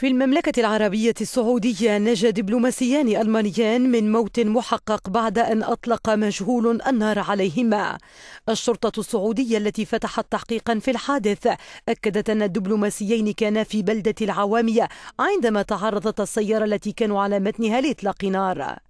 في المملكة العربية السعودية نجا دبلوماسيان ألمانيان من موت محقق بعد أن أطلق مجهول النار عليهما. الشرطة السعودية التي فتحت تحقيقا في الحادث أكدت أن الدبلوماسيين كانا في بلدة العوامية عندما تعرضت السيارة التي كانوا على متنها لإطلاق نار.